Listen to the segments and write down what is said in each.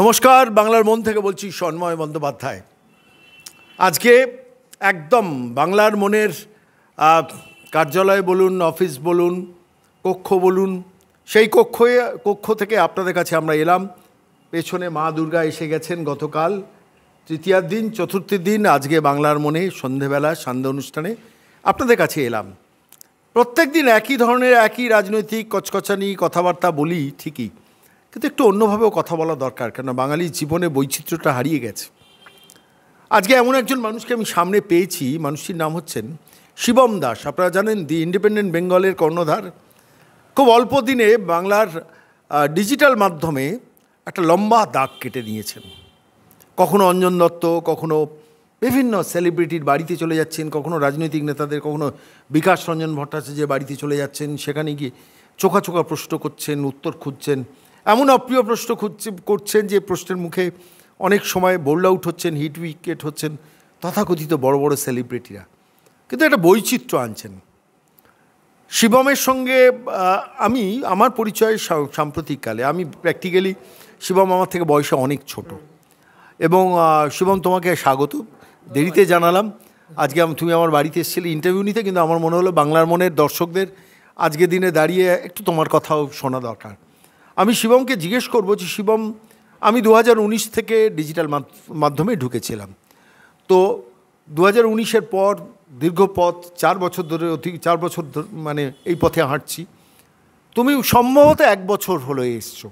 নমস্কার বাংলার মন থেকে বলছি সন্ময় বন্দ্যোপাধ্যায় আজকে একদম বাংলার মনের কার্যালয় বলুন অফিস বলুন কক্ষ বলুন সেই কক্ষে কক্ষ থেকে আপনাদের কাছে আমরা এলাম পেছনে মা দুর্গা এসে গেছেন গতকাল তৃতীয়ার দিন চতুর্থীর দিন আজকে বাংলার মনে সন্ধেবেলা সান্ধ্য অনুষ্ঠানে আপনাদের কাছে এলাম প্রত্যেক দিন একই ধরনের একই রাজনৈতিক কচকচানি কথাবার্তা বলি ঠিকই কিন্তু একটু অন্যভাবেও কথা বলা দরকার কেন বাঙালির জীবনে বৈচিত্র্যটা হারিয়ে গেছে আজকে এমন একজন মানুষকে আমি সামনে পেয়েছি মানুষটির নাম হচ্ছেন শিবম দাস আপনারা জানেন দি ইন্ডিপেন্ডেন্ট বেঙ্গলের কর্ণধার খুব অল্প দিনে বাংলার ডিজিটাল মাধ্যমে একটা লম্বা দাগ কেটে নিয়েছেন কখনো অঞ্জন দত্ত কখনো বিভিন্ন সেলিব্রিটির বাড়িতে চলে যাচ্ছেন কখনো রাজনৈতিক নেতাদের কখনো বিকাশ রঞ্জন ভট্টাচার্যের বাড়িতে চলে যাচ্ছেন সেখানে গিয়ে চোখা চোখা প্রশ্ন করছেন উত্তর খুঁজছেন এমন অপ্রিয় প্রশ্ন খুঁজছে করছেন যে প্রশ্নের মুখে অনেক সময় বোল্ড আউট হচ্ছেন হিট উইকেট হচ্ছেন তথাকথিত বড় বড় সেলিব্রিটিরা কিন্তু একটা বৈচিত্র্য আনছেন শিবমের সঙ্গে আমি আমার পরিচয় সাম্প্রতিককালে আমি প্র্যাকটিক্যালি শিবম আমার থেকে বয়সে অনেক ছোট এবং শিবম তোমাকে স্বাগত দেরিতে জানালাম আজকে তুমি আমার বাড়িতে এসেছিলে ইন্টারভিউ নিতে কিন্তু আমার মনে হলো বাংলার মনের দর্শকদের আজকে দিনে দাঁড়িয়ে একটু তোমার কথাও শোনা দরকার আমি শিবমকে জিজ্ঞেস করব যে শিবম আমি দু থেকে ডিজিটাল মাধ্যমে ঢুকেছিলাম তো দু হাজার পর দীর্ঘ পথ চার বছর ধরে অতি চার বছর মানে এই পথে হাঁটছি তুমি সম্ভবত এক বছর হলো এসছো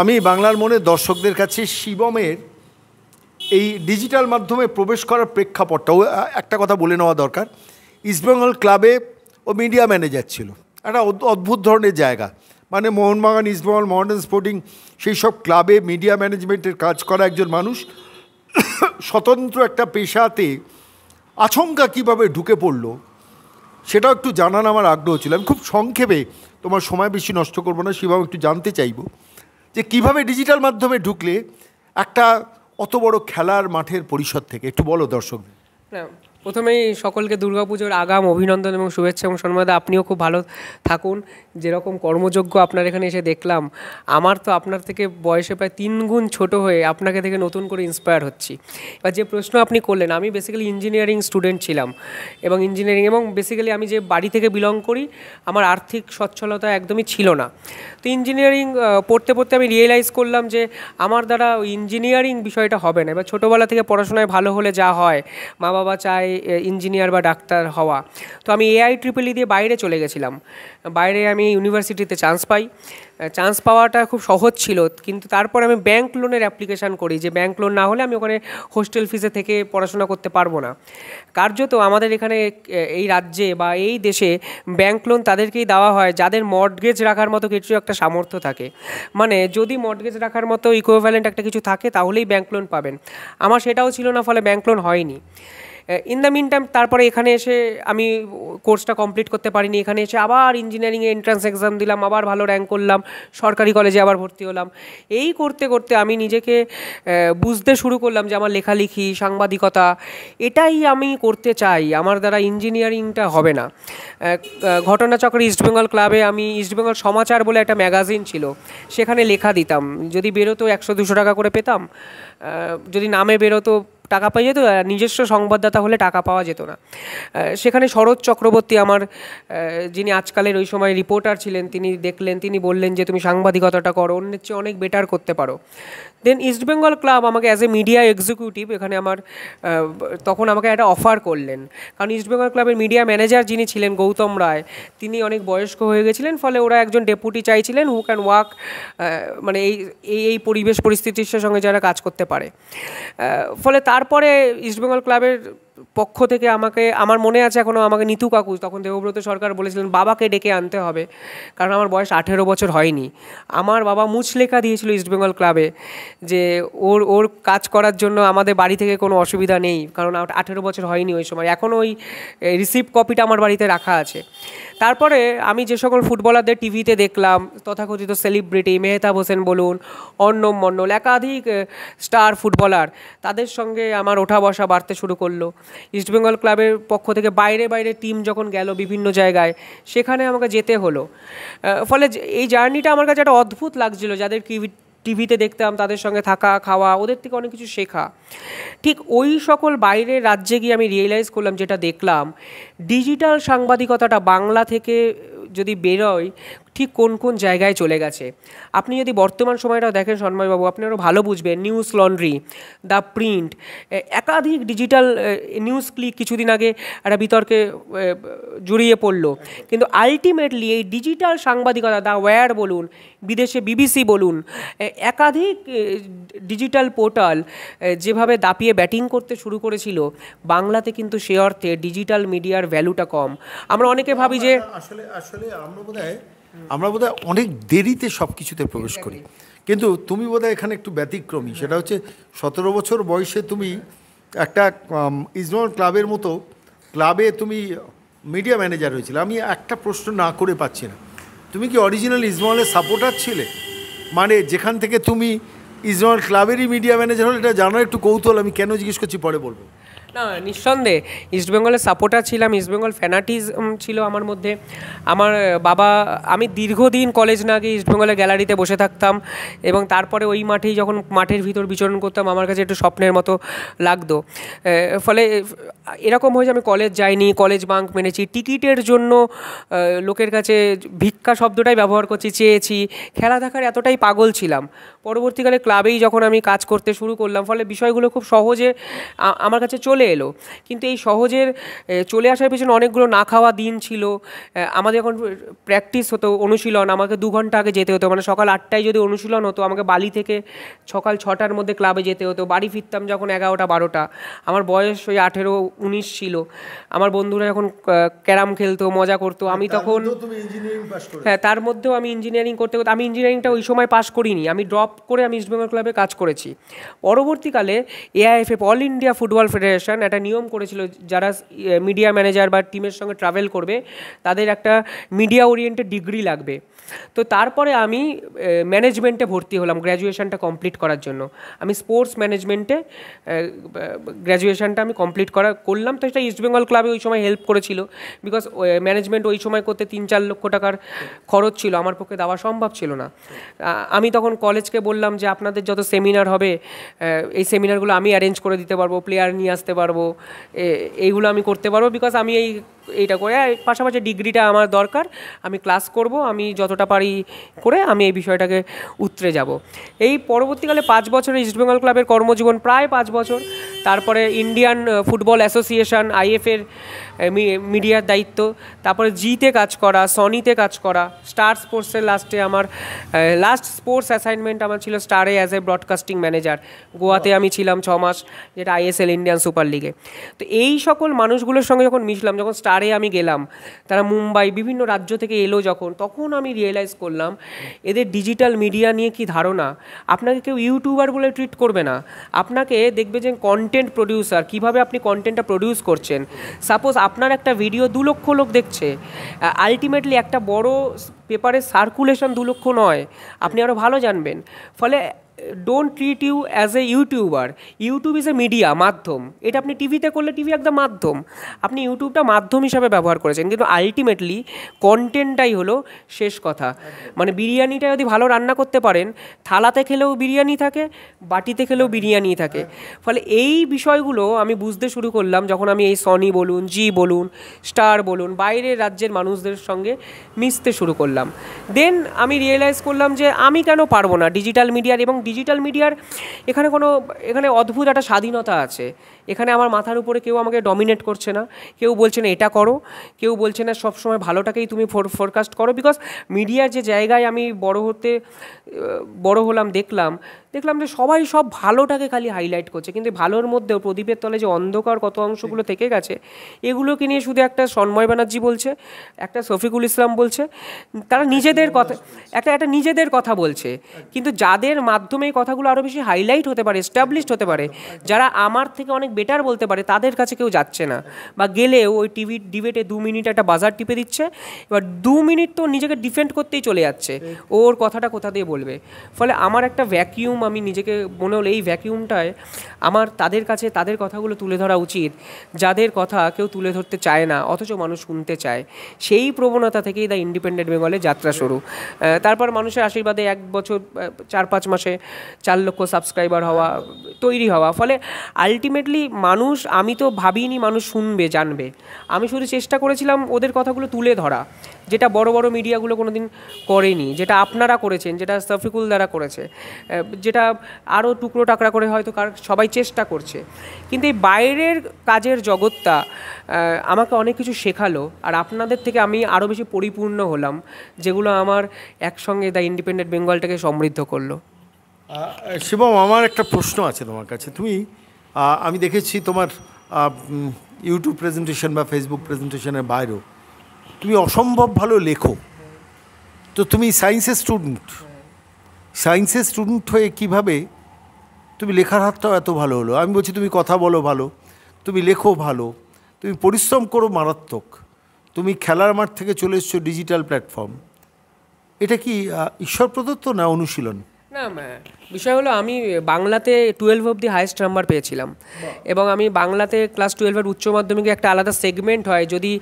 আমি বাংলার মনে দর্শকদের কাছে শিবমের এই ডিজিটাল মাধ্যমে প্রবেশ করার প্রেক্ষাপটটাও একটা কথা বলে নেওয়া দরকার ইস্টবেঙ্গল ক্লাবে ও মিডিয়া ম্যানেজার ছিল একটা অদ্ভুত ধরনের জায়গা মানে মোহনবাগান ইস্টবল মডার্ন স্পোর্টিং সেই সব ক্লাবে মিডিয়া ম্যানেজমেন্টের কাজ করা একজন মানুষ স্বতন্ত্র একটা পেশাতে আচমকা কীভাবে ঢুকে পড়ল সেটাও একটু জানান আমার আগ্রহ ছিল আমি খুব সংক্ষেপে তোমার সময় বেশি নষ্ট করবো না সেভাবে একটু জানতে চাইব যে কিভাবে ডিজিটাল মাধ্যমে ঢুকলে একটা অত বড় খেলার মাঠের পরিষদ থেকে একটু বলো দর্শক হ্যাঁ, প্রথমেই সকলকে দুর্গাপুজোর আগাম অভিনন্দন এবং শুভেচ্ছা এবং সন্মাদে আপনিও খুব ভালো থাকুন যেরকম কর্মযোগ্য আপনার এখানে এসে দেখলাম আমার তো আপনার থেকে বয়সে প্রায় তিন গুণ ছোট হয়ে আপনাকে থেকে নতুন করে ইন্সপায়ার হচ্ছি এবার যে প্রশ্ন আপনি করলেন আমি বেসিক্যালি ইঞ্জিনিয়ারিং স্টুডেন্ট ছিলাম এবং ইঞ্জিনিয়ারিং এবং বেসিক্যালি আমি যে বাড়ি থেকে বিলং করি আমার আর্থিক সচ্ছলতা একদমই ছিল না তো ইঞ্জিনিয়ারিং পড়তে পড়তে আমি রিয়েলাইজ করলাম যে আমার দ্বারা ইঞ্জিনিয়ারিং বিষয়টা হবে না এবার ছোটোবেলা থেকে পড়াশোনায় ভালো হলে যা হয় মা বাবা চায় ইঞ্জিনিয়ার বা ডাক্তার হওয়া তো আমি এআই ট্রিপলি e দিয়ে বাইরে চলে গেছিলাম বাইরে আমি আমি ইউনিভার্সিটিতে চান্স পাই চান্স পাওয়াটা খুব সহজ ছিল কিন্তু তারপর আমি ব্যাংক লোনের অ্যাপ্লিকেশান করি যে ব্যাংক লোন না হলে আমি ওখানে হোস্টেল ফিসে থেকে পড়াশোনা করতে পারবো না কার্যত আমাদের এখানে এই রাজ্যে বা এই দেশে ব্যাংক লোন তাদেরকেই দেওয়া হয় যাদের মর্টগেজ রাখার মতো কিছু একটা সামর্থ্য থাকে মানে যদি মর্টগেজ রাখার মতো ইকোভ্যালেন্ট একটা কিছু থাকে তাহলেই ব্যাংক লোন পাবেন আমার সেটাও ছিল না ফলে ব্যাংক লোন হয়নি ইন দ্য মিন টাইম তারপরে এখানে এসে আমি কোর্সটা কমপ্লিট করতে পারিনি এখানে এসে আবার ইঞ্জিনিয়ারিংয়ে এন্ট্রান্স এক্সাম দিলাম আবার ভালো র্যাঙ্ক করলাম সরকারি কলেজে আবার ভর্তি হলাম এই করতে করতে আমি নিজেকে বুঝতে শুরু করলাম যে আমার লেখালেখি সাংবাদিকতা এটাই আমি করতে চাই আমার দ্বারা ইঞ্জিনিয়ারিংটা হবে না ঘটনাচক্রে ইস্টবেঙ্গল ক্লাবে আমি ইস্টবেঙ্গল সমাচার বলে একটা ম্যাগাজিন ছিল সেখানে লেখা দিতাম যদি বেরোতো একশো দুশো টাকা করে পেতাম যদি নামে বেরোতো টাকা পাওয়া যেত নিজস্ব সংবাদদাতা হলে টাকা পাওয়া যেত না সেখানে শরৎ চক্রবর্তী আমার যিনি আজকালের ওই সময় রিপোর্টার ছিলেন তিনি দেখলেন তিনি বললেন যে তুমি সাংবাদিকতাটা করো অন্যের চেয়ে অনেক বেটার করতে পারো দেন ইস্টবেঙ্গল ক্লাব আমাকে অ্যাজ এ মিডিয়া এক্সিকিউটিভ এখানে আমার তখন আমাকে একটা অফার করলেন কারণ ইস্টবেঙ্গল ক্লাবের মিডিয়া ম্যানেজার যিনি ছিলেন গৌতম রায় তিনি অনেক বয়স্ক হয়ে গেছিলেন ফলে ওরা একজন ডেপুটি চাইছিলেন হু ক্যান ওয়াক মানে এই এই পরিবেশ পরিস্থিতির সঙ্গে যারা কাজ করতে পারে ফলে তার তারপরে ইস্টবেঙ্গল ক্লাবের পক্ষ থেকে আমাকে আমার মনে আছে এখনও আমাকে নিতু কাকু তখন দেবব্রত সরকার বলেছিলেন বাবাকে ডেকে আনতে হবে কারণ আমার বয়স আঠেরো বছর হয়নি আমার বাবা মুছ লেখা দিয়েছিল ইস্টবেঙ্গল ক্লাবে যে ওর ওর কাজ করার জন্য আমাদের বাড়ি থেকে কোনো অসুবিধা নেই কারণ আঠেরো বছর হয়নি ওই সময় এখন ওই রিসিপ্ট কপিটা আমার বাড়িতে রাখা আছে তারপরে আমি যে সকল ফুটবলারদের টিভিতে দেখলাম তথাকথিত সেলিব্রিটি মেহতাব হোসেন বলুন অন্নম মণ্ডল একাধিক স্টার ফুটবলার তাদের সঙ্গে আমার ওঠা বসা বাড়তে শুরু করলো ইস্টবেঙ্গল ক্লাবের পক্ষ থেকে বাইরে বাইরে টিম যখন গেল বিভিন্ন জায়গায় সেখানে আমাকে যেতে হলো ফলে এই জার্নিটা আমার কাছে একটা অদ্ভুত লাগছিল যাদের টিভিতে দেখতাম তাদের সঙ্গে থাকা খাওয়া ওদের থেকে অনেক কিছু শেখা ঠিক ওই সকল বাইরের রাজ্যে গিয়ে আমি রিয়েলাইজ করলাম যেটা দেখলাম ডিজিটাল সাংবাদিকতাটা বাংলা থেকে যদি বেরোয় ঠিক কোন কোন জায়গায় চলে গেছে আপনি যদি বর্তমান সময়টাও দেখেন সন্ময়বাবু আপনি আরও ভালো বুঝবেন নিউজ লন্ড্রি দ্য প্রিন্ট একাধিক ডিজিটাল নিউজ ক্লিক কিছুদিন আগে একটা বিতর্কে জড়িয়ে পড়ল কিন্তু আলটিমেটলি এই ডিজিটাল সাংবাদিকতা দ্য ওয়্যার বলুন বিদেশে বিবিসি বলুন একাধিক ডিজিটাল পোর্টাল যেভাবে দাপিয়ে ব্যাটিং করতে শুরু করেছিল বাংলাতে কিন্তু সে অর্থে ডিজিটাল মিডিয়ার ভ্যালুটা কম আমরা অনেকে ভাবি যে আসলে আসলে আমরা বোধ আমরা বোধহয় অনেক দেরিতে সব কিছুতে প্রবেশ করি কিন্তু তুমি বোধহয় এখানে একটু ব্যতিক্রমী সেটা হচ্ছে সতেরো বছর বয়সে তুমি একটা ইজমল ক্লাবের মতো ক্লাবে তুমি মিডিয়া ম্যানেজার হয়েছিল আমি একটা প্রশ্ন না করে পাচ্ছি না তুমি কি অরিজিনাল ইজমলের সাপোর্টার ছিলে মানে যেখান থেকে তুমি ইজমল ক্লাবেরই মিডিয়া ম্যানেজার হলে এটা জানার একটু কৌতূহল আমি কেন জিজ্ঞেস করছি পরে বলবো না নিঃসন্দেহে ইস্টবেঙ্গলের সাপোর্টার ছিলাম ইস্টবেঙ্গল ফ্যানাটিস ছিল আমার মধ্যে আমার বাবা আমি দীর্ঘদিন কলেজ না গিয়ে ইস্টবেঙ্গলের গ্যালারিতে বসে থাকতাম এবং তারপরে ওই মাঠেই যখন মাঠের ভিতর বিচরণ করতাম আমার কাছে একটু স্বপ্নের মতো লাগতো ফলে এরকম হয়েছে আমি কলেজ যাইনি কলেজ বাঙ্ক মেনেছি টিকিটের জন্য লোকের কাছে ভিক্ষা শব্দটাই ব্যবহার করছি চেয়েছি খেলা দেখার এতটাই পাগল ছিলাম পরবর্তীকালে ক্লাবেই যখন আমি কাজ করতে শুরু করলাম ফলে বিষয়গুলো খুব সহজে আমার কাছে চলে এলো কিন্তু এই সহজের চলে আসার পিছনে অনেকগুলো না খাওয়া দিন ছিল আমাদের এখন প্র্যাকটিস হতো অনুশীলন আমাকে দু ঘন্টা আগে যেতে হতো মানে সকাল আটটায় যদি অনুশীলন হতো আমাকে বালি থেকে সকাল ছটার মধ্যে ক্লাবে যেতে হতো বাড়ি ফিরতাম যখন এগারোটা বারোটা আমার বয়স ওই আঠেরো উনিশ ছিল আমার বন্ধুরা যখন ক্যারাম খেলতো মজা করতো আমি তখন হ্যাঁ তার মধ্যেও আমি ইঞ্জিনিয়ারিং করতে করতে আমি ইঞ্জিনিয়ারিংটা ওই সময় পাস করিনি আমি ড্রপ টপ করে আমি ইস্টবেঙ্গল ক্লাবে কাজ করেছি পরবর্তীকালে AIFF All India Football Federation একটা নিয়ম করেছিল যারা মিডিয়া ম্যানেজার বা টিমের সঙ্গে ট্রাভেল করবে তাদের একটা মিডিয়া ওরিয়েন্টেড ডিগ্রি লাগবে তো তারপরে আমি ম্যানেজমেন্টে ভর্তি হলাম গ্র্যাজুয়েশনটা কমপ্লিট করার জন্য আমি স্পোর্টস ম্যানেজমেন্টে গ্র্যাজুয়েশনটা আমি কমপ্লিট করা করলাম তো সেটা ইস্টবেঙ্গল ক্লাবে ওই সময় হেল্প করেছিল বিকজ ম্যানেজমেন্ট ওই সময় করতে তিন চার লক্ষ টাকার খরচ ছিল আমার পক্ষে দেওয়া সম্ভব ছিল না আমি তখন কলেজকে বললাম যে আপনাদের যত সেমিনার হবে এই সেমিনারগুলো আমি অ্যারেঞ্জ করে দিতে পারবো প্লেয়ার নিয়ে আসতে পারবো এইগুলো আমি করতে পারবো বিকজ আমি এই এইটা করে পাশাপাশি ডিগ্রিটা আমার দরকার আমি ক্লাস করব আমি যতটা পারি করে আমি এই বিষয়টাকে উতরে যাব এই পরবর্তীকালে পাঁচ বছর ইস্টবেঙ্গল ক্লাবের কর্মজীবন প্রায় পাঁচ বছর তারপরে ইন্ডিয়ান ফুটবল অ্যাসোসিয়েশন আইএফের মিডিয়ার দায়িত্ব তারপরে জিতে কাজ করা সনিতে কাজ করা স্টার স্পোর্টসের লাস্টে আমার লাস্ট স্পোর্টস অ্যাসাইনমেন্ট আমার ছিল স্টারে অ্যাজ এ ব্রডকাস্টিং ম্যানেজার গোয়াতে আমি ছিলাম ছ মাস যেটা আইএসএল ইন্ডিয়ান সুপার লিগে তো এই সকল মানুষগুলোর সঙ্গে যখন মিশলাম যখন স্টারে আমি গেলাম তারা মুম্বাই বিভিন্ন রাজ্য থেকে এলো যখন তখন আমি রিয়েলাইজ করলাম এদের ডিজিটাল মিডিয়া নিয়ে কি ধারণা আপনাকে কেউ ইউটিউবার বলে ট্রিট করবে না আপনাকে দেখবে যে কন্টেন্ট প্রডিউসার কিভাবে আপনি কন্টেন্টটা প্রডিউস করছেন সাপোজ আপনার একটা ভিডিও দু লক্ষ লোক দেখছে আলটিমেটলি একটা বড় পেপারের সার্কুলেশন দু লক্ষ নয় আপনি আরও ভালো জানবেন ফলে don't treat you as a YouTuber YouTube is a media মাধ্যম এটা আপনি টিভিতে করলে টিভি একদম মাধ্যম আপনি ইউটিউবটা মাধ্যম হিসাবে ব্যবহার করেছেন কিন্তু আলটিমেটলি কন্টেন্টটাই হলো শেষ কথা মানে বিরিয়ানিটা যদি ভালো রান্না করতে পারেন থালাতে খেলেও বিরিয়ানি থাকে বাটিতে খেলেও বিরিয়ানি থাকে ফলে এই বিষয়গুলো আমি বুঝতে শুরু করলাম যখন আমি এই সনি বলুন জি বলুন স্টার বলুন বাইরের রাজ্যের মানুষদের সঙ্গে মিশতে শুরু করলাম দেন আমি রিয়েলাইজ করলাম যে আমি কেন পারবো না ডিজিটাল মিডিয়ার এবং ডিজিটাল মিডিয়ার এখানে কোনো এখানে অদ্ভুত একটা স্বাধীনতা আছে এখানে আমার মাথার উপরে কেউ আমাকে ডমিনেট করছে না কেউ বলছে না এটা করো কেউ বলছে না সবসময় ভালোটাকেই তুমি ফোরকাস্ট করো বিকজ মিডিয়ার যে জায়গায় আমি বড় হতে বড় হলাম দেখলাম দেখলাম যে সবাই সব ভালোটাকে খালি হাইলাইট করছে কিন্তু ভালোর মধ্যেও প্রদীপের তলে যে অন্ধকার কত অংশগুলো থেকে গেছে এগুলোকে নিয়ে শুধু একটা সন্ময় ব্যানার্জি বলছে একটা শফিকুল ইসলাম বলছে তারা নিজেদের কথা একটা একটা নিজেদের কথা বলছে কিন্তু যাদের মাধ্যমে এই কথাগুলো আরও বেশি হাইলাইট হতে পারে এস্টাবলিশড হতে পারে যারা আমার থেকে অনেক অনেক বেটার বলতে পারে তাদের কাছে কেউ যাচ্ছে না বা গেলেও ওই টিভি ডিবেটে দু মিনিট একটা বাজার টিপে দিচ্ছে এবার দু মিনিট তো নিজেকে ডিফেন্ড করতেই চলে যাচ্ছে ওর কথাটা কোথা দিয়ে বলবে ফলে আমার একটা ভ্যাকিউম আমি নিজেকে মনে হলো এই ভ্যাকিউমটায় আমার তাদের কাছে তাদের কথাগুলো তুলে ধরা উচিত যাদের কথা কেউ তুলে ধরতে চায় না অথচ মানুষ শুনতে চায় সেই প্রবণতা থেকেই দ্য ইন্ডিপেন্ডেন্ট বেঙ্গলে যাত্রা শুরু তারপর মানুষের আশীর্বাদে এক বছর চার পাঁচ মাসে চার লক্ষ সাবস্ক্রাইবার হওয়া তৈরি হওয়া ফলে আলটিমেটলি মানুষ আমি তো ভাবিনি মানুষ শুনবে জানবে আমি শুধু চেষ্টা করেছিলাম ওদের কথাগুলো তুলে ধরা যেটা বড় বড় মিডিয়াগুলো কোনো দিন করেনি যেটা আপনারা করেছেন যেটা সফিকুল দ্বারা করেছে যেটা আরও টুকরো টাকরা করে হয়তো কার সবাই চেষ্টা করছে কিন্তু এই বাইরের কাজের জগৎটা আমাকে অনেক কিছু শেখালো আর আপনাদের থেকে আমি আরও বেশি পরিপূর্ণ হলাম যেগুলো আমার একসঙ্গে দ্য ইন্ডিপেন্ডেন্ট বেঙ্গলটাকে সমৃদ্ধ করলো শিবম আমার একটা প্রশ্ন আছে তোমার কাছে তুমি আমি দেখেছি তোমার ইউটিউব প্রেজেন্টেশন বা ফেসবুক প্রেজেন্টেশনের বাইরেও তুমি অসম্ভব ভালো লেখো তো তুমি সায়েন্সের স্টুডেন্ট সায়েন্সের স্টুডেন্ট হয়ে কিভাবে তুমি লেখার হাতটাও এত ভালো হলো আমি বলছি তুমি কথা বলো ভালো তুমি লেখো ভালো তুমি পরিশ্রম করো মারাত্মক তুমি খেলার মাঠ থেকে চলে এসছো ডিজিটাল প্ল্যাটফর্ম এটা কি ঈশ্বর প্রদত্ত না অনুশীলন না বিষয় হলো আমি বাংলাতে টুয়েলভ দি হায়েস্ট নাম্বার পেয়েছিলাম এবং আমি বাংলাতে ক্লাস টুয়েলভের উচ্চ মাধ্যমিকে একটা আলাদা সেগমেন্ট হয় যদি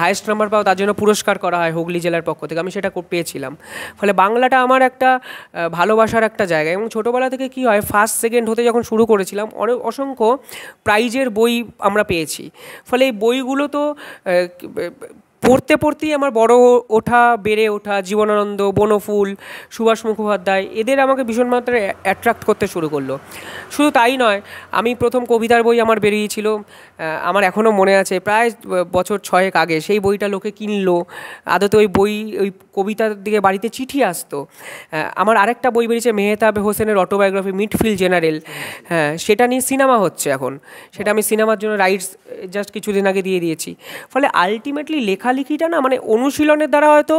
হায়েস্ট নাম্বার পাও তার জন্য পুরস্কার করা হয় হুগলি জেলার পক্ষ থেকে আমি সেটা পেয়েছিলাম ফলে বাংলাটা আমার একটা ভালোবাসার একটা জায়গা এবং ছোটোবেলা থেকে কি হয় ফার্স্ট সেকেন্ড হতে যখন শুরু করেছিলাম অনেক অসংখ্য প্রাইজের বই আমরা পেয়েছি ফলে এই বইগুলো তো পড়তে পড়তেই আমার বড় ওঠা বেড়ে ওঠা জীবনানন্দ বনফুল সুভাষ মুখোপাধ্যায় এদের আমাকে ভীষণ মাত্রায় অ্যাট্রাক্ট করতে শুরু করলো শুধু তাই নয় আমি প্রথম কবিতার বই আমার বেরিয়েছিল আমার এখনও মনে আছে প্রায় বছর ছয়েক আগে সেই বইটা লোকে কিনলো আদতে ওই বই ওই কবিতার দিকে বাড়িতে চিঠি আসতো আমার আরেকটা বই বেরিয়েছে মেহতাব হোসেনের অটোবায়োগ্রাফি মিডফিল্ড জেনারেল হ্যাঁ সেটা নিয়ে সিনেমা হচ্ছে এখন সেটা আমি সিনেমার জন্য রাইটস জাস্ট কিছুদিন আগে দিয়ে দিয়েছি ফলে আলটিমেটলি লেখা লেখালেখিটা না মানে অনুশীলনের দ্বারা হয়তো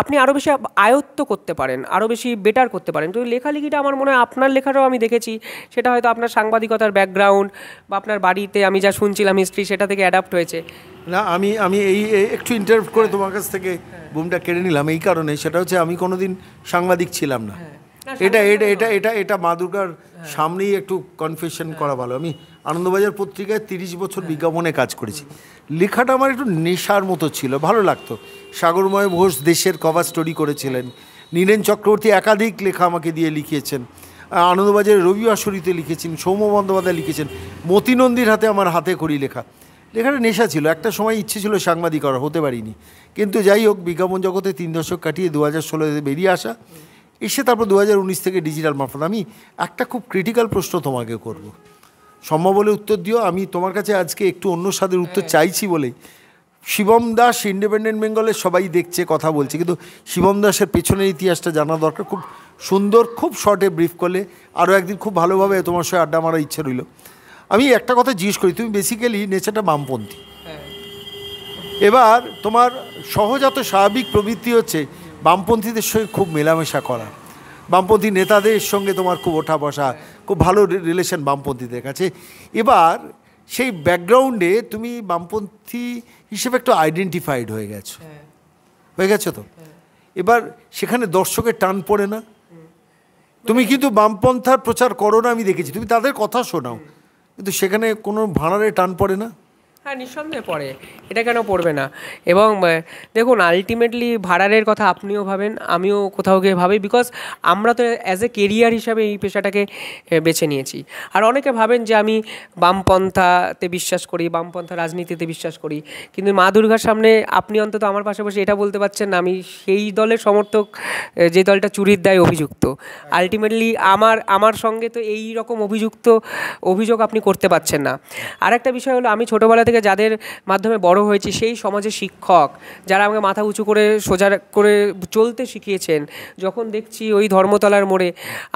আপনি আরও বেশি আয়ত্ত করতে পারেন আরও বেশি বেটার করতে পারেন তো লেখালেখিটা আমার মনে হয় আপনার লেখাটাও আমি দেখেছি সেটা হয়তো আপনার সাংবাদিকতার ব্যাকগ্রাউন্ড বা আপনার বাড়িতে আমি যা শুনছিলাম হিস্ট্রি সেটা থেকে অ্যাডাপ্ট হয়েছে না আমি আমি এই একটু ইন্টারভিউ করে তোমার কাছ থেকে বুমটা কেড়ে নিলাম এই কারণে সেটা হচ্ছে আমি কোনোদিন সাংবাদিক ছিলাম না হ্যাঁ। এটা এটা এটা এটা এটা মা দুর্গার হ্যাঁ। সামনেই একটু কনফেশন হ্যাঁ। করা ভালো আমি আনন্দবাজার পত্রিকায় তিরিশ বছর বিজ্ঞাপনে কাজ করেছি লেখাটা আমার একটু নেশার মতো ছিল ভালো লাগতো সাগরময় ঘোষ দেশের কভার স্টোরি করেছিলেন নীরেন চক্রবর্তী একাধিক লেখা আমাকে দিয়ে লিখিয়েছেন আনন্দবাজারে রবি আসরিতে লিখেছেন সৌম বন্দ্যোপাধ্যায় লিখেছেন মতিনন্দীর হাতে আমার হাতে করি লেখা লেখাটা নেশা ছিল একটা সময় ইচ্ছে ছিল সাংবাদিক করা হতে পারিনি কিন্তু যাই হোক বিজ্ঞাপন জগতে তিন দশক কাটিয়ে দু হাজার ষোলোতে বেরিয়ে আসা এসে তারপর দু থেকে ডিজিটাল মারফত আমি একটা খুব ক্রিটিক্যাল প্রশ্ন তোমাকে করবো সম্ভব হলে উত্তর দিও আমি তোমার কাছে আজকে একটু অন্য স্বাদের উত্তর হ্যাঁ। চাইছি বলেই শিবম দাস ইন্ডিপেন্ডেন্ট বেঙ্গলের সবাই দেখছে কথা বলছে কিন্তু শিবম দাসের পেছনের ইতিহাসটা জানা দরকার খুব সুন্দর খুব শর্টে ব্রিফ করলে আরও একদিন খুব ভালোভাবে তোমার সঙ্গে আড্ডা মারার ইচ্ছে রইল আমি একটা কথা জিজ্ঞেস করি তুমি বেসিক্যালি নেচারটা বামপন্থী হ্যাঁ। এবার তোমার সহজাত স্বাভাবিক প্রবৃত্তি হচ্ছে বামপন্থীদের সঙ্গে খুব মেলামেশা করা বামপন্থী নেতাদের সঙ্গে তোমার খুব ওঠা বসা হ্যাঁ। খুব ভালো রিলেশন বামপন্থীদের কাছে এবার সেই ব্যাকগ্রাউন্ডে তুমি বামপন্থী হিসেবে একটু আইডেন্টিফাইড হয়ে গেছো হ্যাঁ। হয়ে গেছো তো হ্যাঁ। এবার সেখানে দর্শকের টান পড়ে না তুমি মানে কিন্তু বামপন্থার প্রচার করো না আমি দেখেছি তুমি তাদের কথা শোনাও কিন্তু সেখানে কোনো ভাঁড়ারে টান পড়ে না হ্যাঁ নিঃসন্দেহে পড়ে এটা কেন পড়বে না এবং দেখুন আলটিমেটলি ভাড়ারের কথা আপনিও ভাবেন আমিও কোথাও গিয়ে ভাবি বিকজ আমরা তো অ্যাজ এ কেরিয়ার হিসাবে এই পেশাটাকে বেছে নিয়েছি আর অনেকে ভাবেন যে আমি বামপন্থাতে বিশ্বাস করি বামপন্থা রাজনীতিতে বিশ্বাস করি কিন্তু মা দুর্গার সামনে আপনি অন্তত আমার পাশে বসে এটা বলতে পারছেন না আমি সেই দলের সমর্থক যে দলটা চুরির দায় অভিযুক্ত আলটিমেটলি আমার আমার সঙ্গে তো এই রকম অভিযুক্ত অভিযোগ আপনি করতে পারছেন না আর একটা বিষয় হলো আমি ছোটোবেলা থেকে থেকে যাদের মাধ্যমে বড় হয়েছি সেই সমাজে শিক্ষক যারা আমাকে মাথা উঁচু করে সোজা করে চলতে শিখিয়েছেন যখন দেখছি ওই ধর্মতলার মোড়ে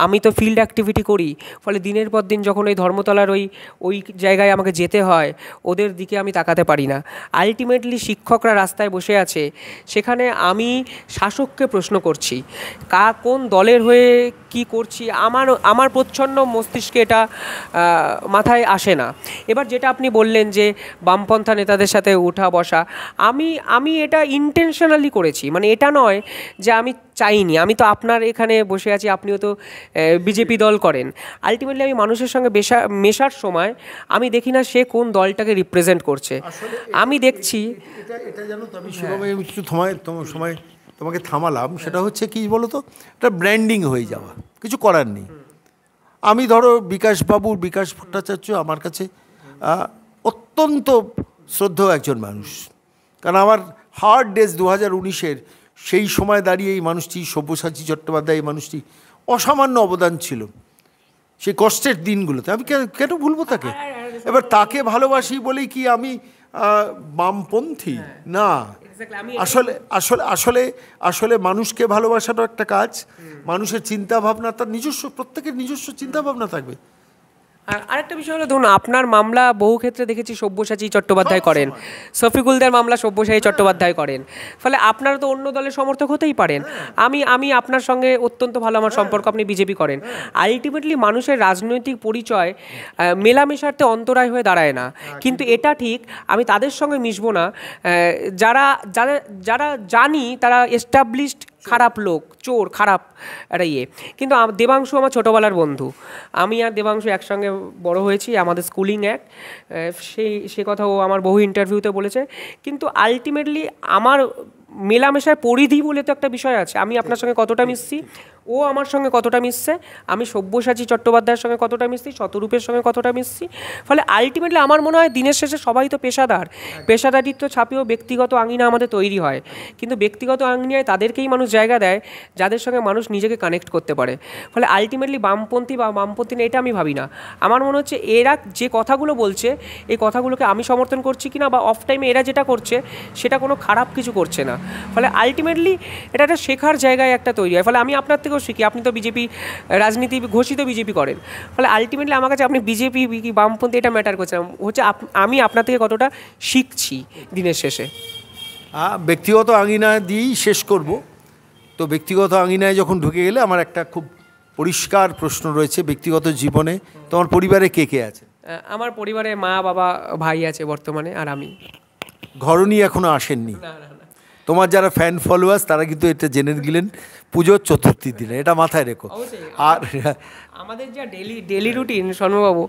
আমি তো ফিল্ড অ্যাক্টিভিটি করি ফলে দিনের পর দিন যখন ওই ধর্মতলার ওই ওই জায়গায় আমাকে যেতে হয় ওদের দিকে আমি তাকাতে পারি না আলটিমেটলি শিক্ষকরা রাস্তায় বসে আছে সেখানে আমি শাসককে প্রশ্ন করছি কা কোন দলের হয়ে কি করছি আমার আমার প্রচ্ছন্ন মস্তিষ্কে এটা মাথায় আসে না এবার যেটা আপনি বললেন যে বামপন্থা নেতাদের সাথে উঠা বসা আমি আমি এটা ইন্টেনশনালি করেছি মানে এটা নয় যে আমি চাইনি আমি তো আপনার এখানে বসে আছি আপনিও তো বিজেপি দল করেন আলটিমেটলি আমি মানুষের সঙ্গে বেশা মেশার সময় আমি দেখি না সে কোন দলটাকে রিপ্রেজেন্ট করছে আমি দেখছি এটা তো আমি তোমাকে থামালাম সেটা হচ্ছে কি বলো তো এটা ব্র্যান্ডিং হয়ে যাওয়া কিছু করার নেই আমি ধরো বিকাশবাবু বিকাশ ভট্টাচার্য আমার কাছে অত্যন্ত শ্রদ্ধ একজন মানুষ কারণ আমার হার্ড ডেজ দু হাজার উনিশের সেই সময় দাঁড়িয়ে এই মানুষটি সব্যসাচী চট্টোপাধ্যায় এই মানুষটি অসামান্য অবদান ছিল সেই কষ্টের দিনগুলোতে আমি কেন ভুলবো তাকে এবার তাকে ভালোবাসি বলেই কি আমি বামপন্থী হ্যাঁ, না আসলে আসলে আসলে আসলে মানুষকে ভালোবাসাটা একটা কাজ মানুষের চিন্তাভাবনা তার নিজস্ব প্রত্যেকের নিজস্ব চিন্তাভাবনা থাকবে আর আরেকটা বিষয় হলো ধরুন আপনার মামলা বহু ক্ষেত্রে দেখেছি সব্যসাচী চট্টোপাধ্যায় করেন শফিকুলদের মামলা সব্যসাচী চট্টোপাধ্যায় করেন ফলে আপনারা তো অন্য দলের সমর্থক হতেই পারেন হ্যাঁ। আমি আমি আপনার সঙ্গে অত্যন্ত ভালো আমার হ্যাঁ। সম্পর্ক আপনি বিজেপি করেন হ্যাঁ। আলটিমেটলি মানুষের রাজনৈতিক পরিচয় মেলামেশাতে অন্তরায় হয়ে দাঁড়ায় না কিন্তু এটা ঠিক আমি তাদের সঙ্গে মিশবো না যারা যারা যারা জানি তারা এস্টাবলিশড খারাপ লোক চোর খারাপ একটা ইয়ে কিন্তু দেবাংশু আমার ছোটোবেলার বন্ধু আমি আর দেবাংশু একসঙ্গে বড় হয়েছি আমাদের স্কুলিং এক সেই সে কথা ও আমার বহু ইন্টারভিউতে বলেছে কিন্তু আলটিমেটলি আমার মেলামেশার পরিধি বলে তো একটা বিষয় আছে আমি আপনার সঙ্গে কতটা মিশছি ও আমার সঙ্গে কতটা মিশছে আমি সব্যসাচী চট্টোপাধ্যায়ের সঙ্গে কতটা মিশছি শতরূপের সঙ্গে কতটা মিশছি ফলে আলটিমেটলি আমার মনে হয় দিনের শেষে সবাই তো পেশাদার পেশাদারিত্ব ছাপিয়েও ব্যক্তিগত আঙিনা আমাদের তৈরি হয় কিন্তু ব্যক্তিগত আঙিনায় তাদেরকেই মানুষ জায়গা দেয় যাদের সঙ্গে মানুষ নিজেকে কানেক্ট করতে পারে ফলে আলটিমেটলি বামপন্থী বা বামপন্থী এটা আমি ভাবি না আমার মনে হচ্ছে এরা যে কথাগুলো বলছে এই কথাগুলোকে আমি সমর্থন করছি কিনা বা অফ টাইমে এরা যেটা করছে সেটা কোনো খারাপ কিছু করছে না ফলে আলটিমেটলি এটা একটা শেখার জায়গায় একটা তৈরি হয় ফলে আমি আপনার থেকে ভারতবর্ষে কি আপনি তো বিজেপি রাজনীতি ঘোষিত বিজেপি করেন ফলে আলটিমেটলি আমার কাছে আপনি বিজেপি কি বামপন্থী এটা ম্যাটার করছে হচ্ছে আমি আপনার থেকে কতটা শিখছি দিনের শেষে ব্যক্তিগত আঙিনা দিয়েই শেষ করব তো ব্যক্তিগত আঙিনায় যখন ঢুকে গেলে আমার একটা খুব পরিষ্কার প্রশ্ন রয়েছে ব্যক্তিগত জীবনে তোমার পরিবারে কে কে আছে আমার পরিবারে মা বাবা ভাই আছে বর্তমানে আর আমি ঘরণী এখনো আসেননি না না তোমার যারা ফ্যান ফলোয়ার্স তারা কিন্তু এটা জেনে গেলেন পুজোর চতুর্থী দিনে এটা মাথায় রেখো আর আমাদের যা ডেলি ডেলি রুটিন সর্ববাবু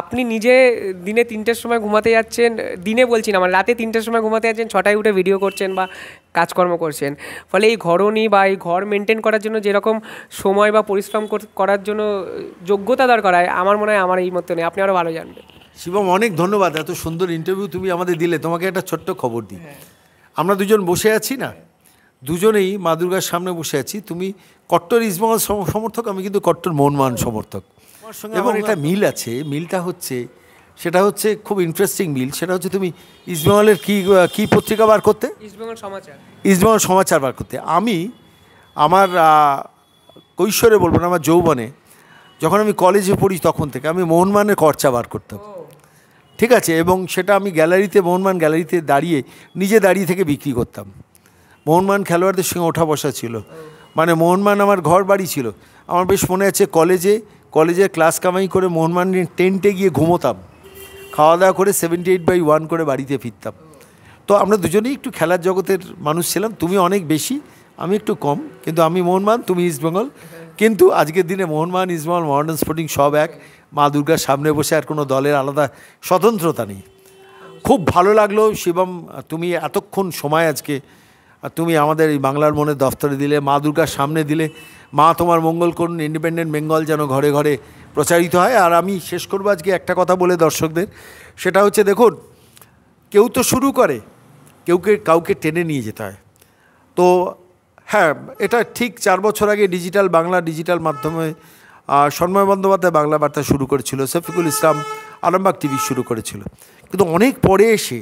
আপনি নিজে দিনে তিনটের সময় ঘুমাতে যাচ্ছেন দিনে বলছি না আমার মানে রাতে তিনটের সময় ঘুমাতে যাচ্ছেন ছটায় উঠে ভিডিও করছেন বা কাজকর্ম করছেন ফলে এই ঘরনি বা এই ঘর মেনটেন করার জন্য যেরকম সময় বা পরিশ্রম করার জন্য যোগ্যতা দরকার হয় আমার মনে হয় আমার এই মতো নেই আপনি আরও ভালো জানবেন শিবম অনেক ধন্যবাদ এত সুন্দর ইন্টারভিউ তুমি আমাদের দিলে তোমাকে একটা ছোট্ট খবর দিই হ্যাঁ। আমরা দুজন বসে আছি না দুজনেই মা দুর্গার সামনে বসে আছি তুমি কট্টর ইসমাল সমর্থক আমি কিন্তু কট্টর মনমান সমর্থক এবং এটা মিল আছে মিলটা হচ্ছে সেটা হচ্ছে খুব ইন্টারেস্টিং মিল সেটা হচ্ছে তুমি ইসমালের কি কি পত্রিকা বার করতে ইসমাল সমাচার ইসমাল সমাচার বার করতে আমি আমার কৈশোরে বলবো না আমার যৌবনে যখন আমি কলেজে পড়ি তখন থেকে আমি মোহনমানের খরচা বার করতাম ঠিক আছে এবং সেটা আমি গ্যালারিতে মোহনমান গ্যালারিতে দাঁড়িয়ে নিজে দাঁড়িয়ে থেকে বিক্রি করতাম মোহনমান খেলোয়াড়দের সঙ্গে ওঠা বসা ছিল মানে মোহনমান আমার ঘর বাড়ি ছিল আমার বেশ মনে আছে কলেজে কলেজে ক্লাস কামাই করে মোহনমান টেন্টে গিয়ে ঘুমোতাম খাওয়া দাওয়া করে সেভেন্টি এইট বাই ওয়ান করে বাড়িতে ফিরতাম তো আমরা দুজনেই একটু খেলার জগতের মানুষ ছিলাম তুমি অনেক বেশি আমি একটু কম কিন্তু আমি মোহনমান তুমি ইস্টবেঙ্গল কিন্তু আজকের দিনে মোহনমান ইস্টবেঙ্গল মডার্ন স্পোর্টিং সব এক মা দুর্গার সামনে বসে আর কোনো দলের আলাদা স্বতন্ত্রতা নেই খুব ভালো লাগলো শিবম তুমি এতক্ষণ সময় আজকে তুমি আমাদের এই বাংলার মনে দফতরে দিলে মা দুর্গার সামনে দিলে মা তোমার মঙ্গল করুন ইন্ডিপেন্ডেন্ট বেঙ্গল যেন ঘরে ঘরে প্রচারিত হয় আর আমি শেষ করবো আজকে একটা কথা বলে দর্শকদের সেটা হচ্ছে দেখুন কেউ তো শুরু করে কেউকে কাউকে টেনে নিয়ে যেতে হয় তো হ্যাঁ এটা ঠিক চার বছর আগে ডিজিটাল বাংলা ডিজিটাল মাধ্যমে সন্ময় বন্দ্যোপাধ্যায় বাংলা বার্তা শুরু করেছিল শফিকুল ইসলাম আলমবাগ টিভি শুরু করেছিল কিন্তু অনেক পরে এসে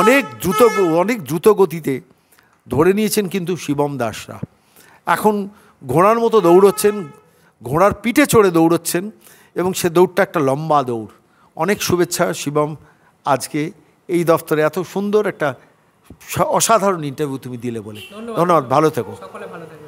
অনেক দ্রুত অনেক দ্রুত গতিতে ধরে নিয়েছেন কিন্তু শিবম দাসরা এখন ঘোড়ার মতো দৌড়চ্ছেন ঘোড়ার পিঠে চড়ে দৌড়চ্ছেন এবং সে দৌড়টা একটা লম্বা দৌড় অনেক শুভেচ্ছা শিবম আজকে এই দফতরে এত সুন্দর একটা অসাধারণ ইন্টারভিউ তুমি দিলে বলে ধন্যবাদ ভালো থেকো সকলে ভালো থেকো